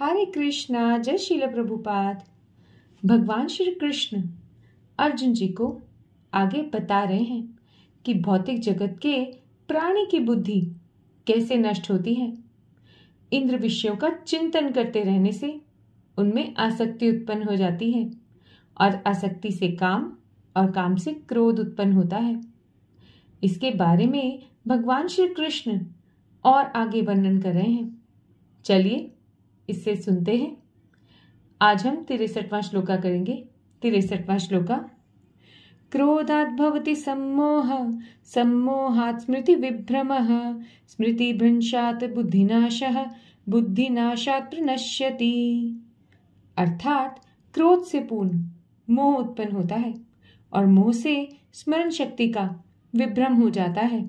हरे कृष्णा जय शील प्रभुपाद भगवान श्री कृष्ण अर्जुन जी को आगे बता रहे हैं कि भौतिक जगत के प्राणी की बुद्धि कैसे नष्ट होती है इंद्र विषयों का चिंतन करते रहने से उनमें आसक्ति उत्पन्न हो जाती है और आसक्ति से काम और काम से क्रोध उत्पन्न होता है इसके बारे में भगवान श्री कृष्ण और आगे वर्णन कर रहे हैं चलिए इससे सुनते हैं आज हम तिरसठवां श्लोका करेंगे तिरसठवां श्लोका क्रोधात् भवति सम्मोह विभ्रम स्मृति भ्रंशात बुद्धिनाशः बुद्धिनाशात नश्यति अर्थात क्रोध से पूर्ण मोह उत्पन्न होता है और मोह से स्मरण शक्ति का विभ्रम हो जाता है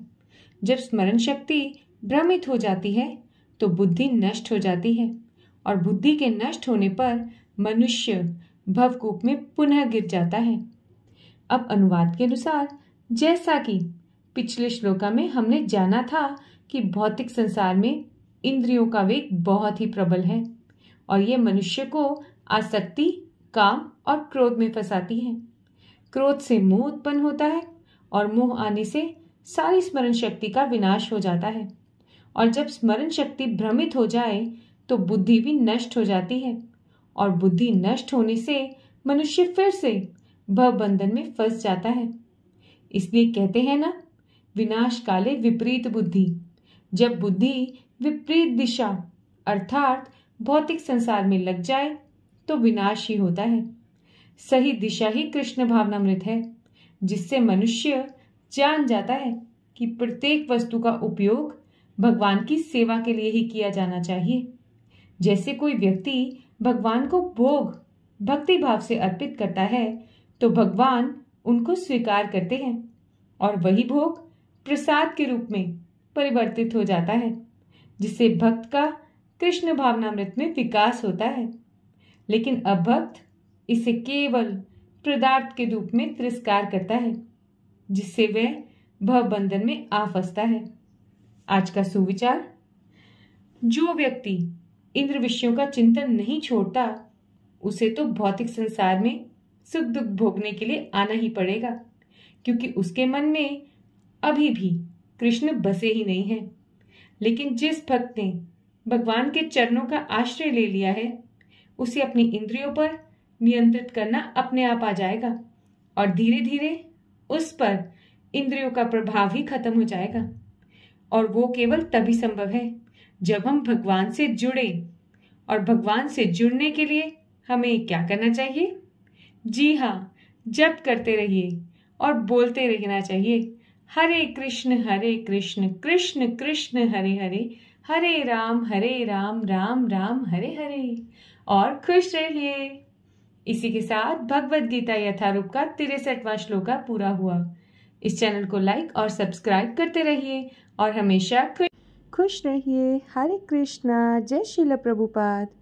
जब स्मरण शक्ति भ्रमित हो जाती है तो बुद्धि नष्ट हो जाती है और बुद्धि के नष्ट होने पर मनुष्य भवकूप में पुनः गिर जाता है अब अनुवाद के अनुसार जैसा कि पिछले श्लोका में हमने जाना था कि भौतिक संसार में इंद्रियों का वेग बहुत ही प्रबल है और ये मनुष्य को आसक्ति काम और क्रोध में फंसाती है क्रोध से मोह उत्पन्न होता है और मोह आने से सारी स्मरण शक्ति का विनाश हो जाता है और जब स्मरण शक्ति भ्रमित हो जाए तो बुद्धि भी नष्ट हो जाती है और बुद्धि नष्ट होने से मनुष्य फिर से भव बंधन में फंस जाता है इसलिए कहते हैं ना विनाश काले विपरीत बुद्धि जब बुद्धि विपरीत दिशा अर्थात भौतिक संसार में लग जाए तो विनाश ही होता है सही दिशा ही कृष्ण भावनामृत है जिससे मनुष्य जान जाता है कि प्रत्येक वस्तु का उपयोग भगवान की सेवा के लिए ही किया जाना चाहिए जैसे कोई व्यक्ति भगवान को भोग भक्ति भाव से अर्पित करता है तो भगवान उनको स्वीकार करते हैं और वही भोग प्रसाद के रूप में परिवर्तित हो जाता है जिससे भक्त का कृष्ण भावनामृत में विकास होता है लेकिन अभक्त इसे केवल पदार्थ के रूप में तिरस्कार करता है जिससे वह भव बंधन में आ फंसता है आज का सुविचार जो व्यक्ति इंद्र विषयों का चिंतन नहीं छोड़ता उसे तो भौतिक संसार में सुख दुख भोगने के लिए आना ही पड़ेगा क्योंकि उसके मन में अभी भी कृष्ण बसे ही नहीं है लेकिन जिस भक्त ने भगवान के चरणों का आश्रय ले लिया है उसे अपनी इंद्रियों पर नियंत्रित करना अपने आप आ जाएगा और धीरे धीरे उस पर इंद्रियों का प्रभाव ही खत्म हो जाएगा और वो केवल तभी संभव है जब हम भगवान से जुड़े और भगवान से जुड़ने के लिए हमें क्या करना चाहिए जी हाँ जप करते रहिए और बोलते रहना चाहिए हरे कृष्ण हरे कृष्ण कृष्ण कृष्ण हरे हरे हरे राम हरे राम राम राम हरे हरे और खुश रहिए इसी के साथ भगवत गीता यथारूप का तिरसठवा श्लोका पूरा हुआ इस चैनल को लाइक और सब्सक्राइब करते रहिए और हमेशा खुश खुश रहिए हरे कृष्णा जय शिला प्रभुपाद